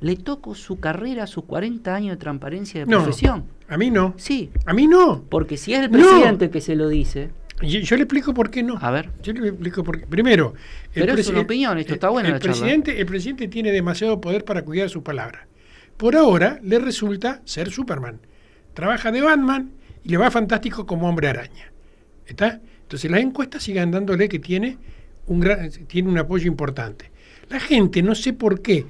le toco su carrera, sus 40 años de transparencia de profesión. a mí no. Sí. A mí no. Porque si es el presidente que se lo dice. Yo, le explico por qué no. A ver. Yo le explico por qué. Primero. Pero es una opinión, esto está bueno. El, la presidente, el presidente tiene demasiado poder para cuidar su palabra. Por ahora le resulta ser Superman. Trabaja de Batman y le va fantástico como hombre araña. ¿Está? Entonces las encuestas siguen dándole que tiene un, tiene un apoyo importante. La gente, no sé por qué,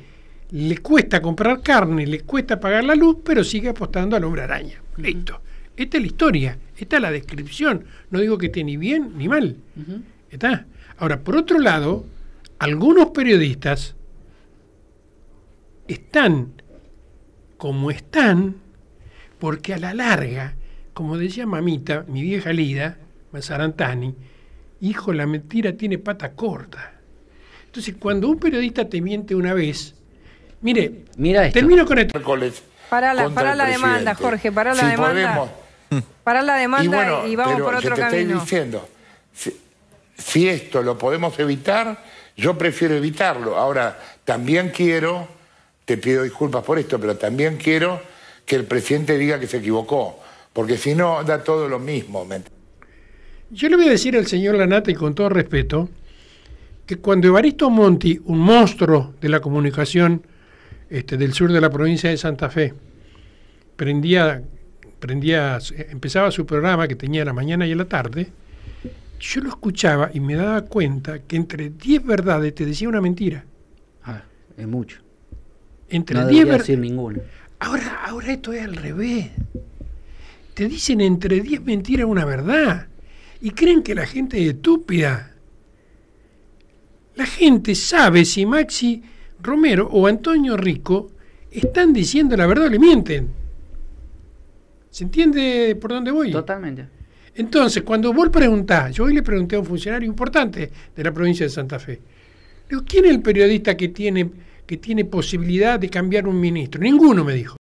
le cuesta comprar carne, le cuesta pagar la luz, pero sigue apostando al hombre araña. Listo. Esta es la historia, esta es la descripción. No digo que esté ni bien ni mal. ¿Está? Ahora, por otro lado, algunos periodistas están como están porque a la larga, como decía mamita, mi vieja Lida, Mazarantani, hijo, la mentira tiene pata corta. Entonces, cuando un periodista te miente una vez, Mire, Mira termino con esto. Para la, para la demanda, Jorge, para la demanda. Podemos. Para la demanda y, vamos por otro yo te Estoy diciendo, si, si esto lo podemos evitar, yo prefiero evitarlo. Ahora, también quiero, te pido disculpas por esto, pero también quiero que el presidente diga que se equivocó, porque si no, da todo lo mismo. Yo le voy a decir al señor Lanata, y con todo respeto, que cuando Evaristo Monti, un monstruo de la comunicación este, del sur de la provincia de Santa Fe. Prendía, prendía, empezaba su programa que tenía la mañana y la tarde. Yo lo escuchaba y me daba cuenta que entre 10 verdades te decía una mentira. Ah, es mucho. Entre 10 no verdades. ninguna. Ahora, ahora esto es al revés. Te dicen entre 10 mentiras una verdad. Y creen que la gente es estúpida. La gente sabe si Maxi Romero o Antonio Rico están diciendo la verdad o le mienten. ¿Se entiende por dónde voy? Totalmente. Entonces, cuando vos preguntás, yo hoy le pregunté a un funcionario importante de la provincia de Santa Fe, digo, ¿quién es el periodista que tiene, que tiene posibilidad de cambiar un ministro? Ninguno me dijo.